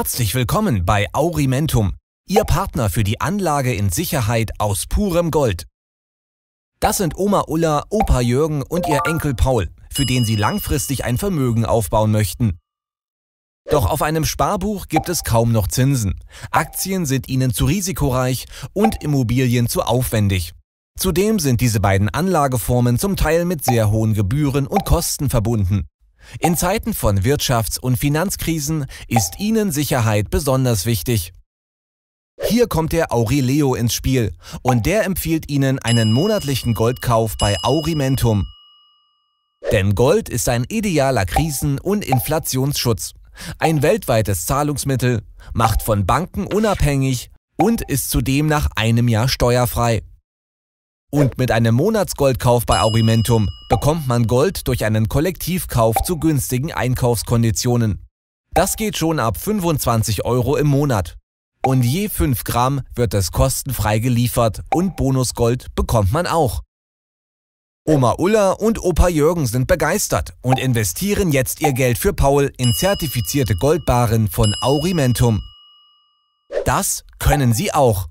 Herzlich willkommen bei Aurimentum, Ihr Partner für die Anlage in Sicherheit aus purem Gold. Das sind Oma Ulla, Opa Jürgen und ihr Enkel Paul, für den sie langfristig ein Vermögen aufbauen möchten. Doch auf einem Sparbuch gibt es kaum noch Zinsen. Aktien sind ihnen zu risikoreich und Immobilien zu aufwendig. Zudem sind diese beiden Anlageformen zum Teil mit sehr hohen Gebühren und Kosten verbunden. In Zeiten von Wirtschafts- und Finanzkrisen ist Ihnen Sicherheit besonders wichtig. Hier kommt der Aurileo ins Spiel und der empfiehlt Ihnen einen monatlichen Goldkauf bei Aurimentum. Denn Gold ist ein idealer Krisen- und Inflationsschutz, ein weltweites Zahlungsmittel, macht von Banken unabhängig und ist zudem nach einem Jahr steuerfrei. Und mit einem Monatsgoldkauf bei Aurimentum bekommt man Gold durch einen Kollektivkauf zu günstigen Einkaufskonditionen. Das geht schon ab 25 Euro im Monat. Und je 5 Gramm wird es kostenfrei geliefert und Bonusgold bekommt man auch. Oma Ulla und Opa Jürgen sind begeistert und investieren jetzt ihr Geld für Paul in zertifizierte Goldbaren von Aurimentum. Das können sie auch.